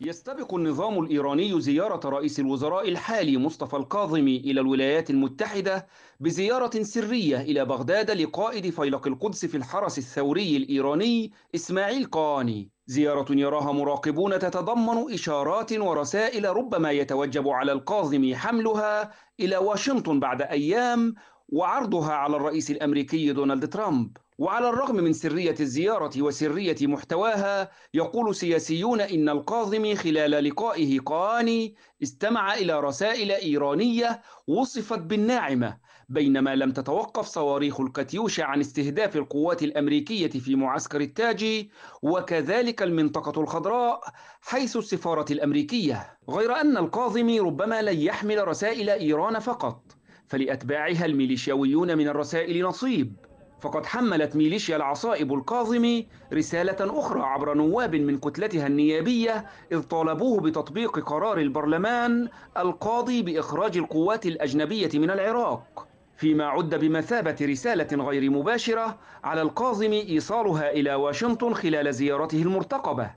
يستبق النظام الإيراني زيارة رئيس الوزراء الحالي مصطفى الكاظمي إلى الولايات المتحدة بزيارة سرية إلى بغداد لقائد فيلق القدس في الحرس الثوري الإيراني إسماعيل قاني زيارة يراها مراقبون تتضمن إشارات ورسائل ربما يتوجب على الكاظمي حملها إلى واشنطن بعد أيام وعرضها على الرئيس الامريكي دونالد ترامب وعلى الرغم من سريه الزياره وسريه محتواها يقول سياسيون ان القاظمي خلال لقائه قاني استمع الى رسائل ايرانيه وصفت بالناعمه بينما لم تتوقف صواريخ الكاتيوشا عن استهداف القوات الامريكيه في معسكر التاجي وكذلك المنطقه الخضراء حيث السفاره الامريكيه غير ان القاظمي ربما لن يحمل رسائل ايران فقط فلأتباعها الميليشياويون من الرسائل نصيب فقد حملت ميليشيا العصائب الكاظمي رسالة أخرى عبر نواب من كتلتها النيابية إذ طالبوه بتطبيق قرار البرلمان القاضي بإخراج القوات الأجنبية من العراق فيما عد بمثابة رسالة غير مباشرة على القاظم إيصالها إلى واشنطن خلال زيارته المرتقبة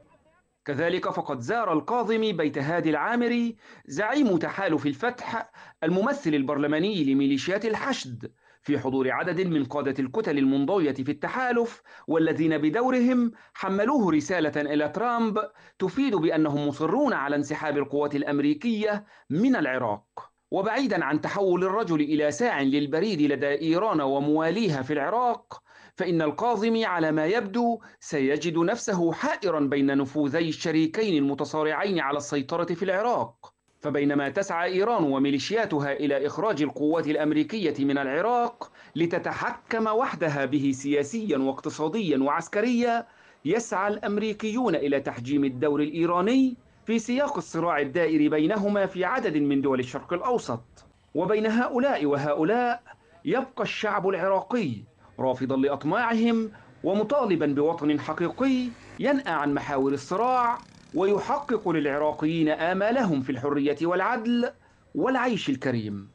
كذلك فقد زار القاظمي بيت هادي العامري زعيم تحالف الفتح الممثل البرلماني لميليشيات الحشد في حضور عدد من قادة الكتل المنضوية في التحالف والذين بدورهم حملوه رسالة إلى ترامب تفيد بأنهم مصرون على انسحاب القوات الأمريكية من العراق وبعيدا عن تحول الرجل إلى ساع للبريد لدى إيران ومواليها في العراق فإن القاضم على ما يبدو سيجد نفسه حائرا بين نفوذي الشريكين المتصارعين على السيطرة في العراق فبينما تسعى إيران وميليشياتها إلى إخراج القوات الأمريكية من العراق لتتحكم وحدها به سياسيا واقتصاديا وعسكريا يسعى الأمريكيون إلى تحجيم الدور الإيراني في سياق الصراع الدائر بينهما في عدد من دول الشرق الأوسط وبين هؤلاء وهؤلاء يبقى الشعب العراقي رافضا لأطماعهم ومطالبا بوطن حقيقي ينأى عن محاور الصراع ويحقق للعراقيين آمالهم في الحرية والعدل والعيش الكريم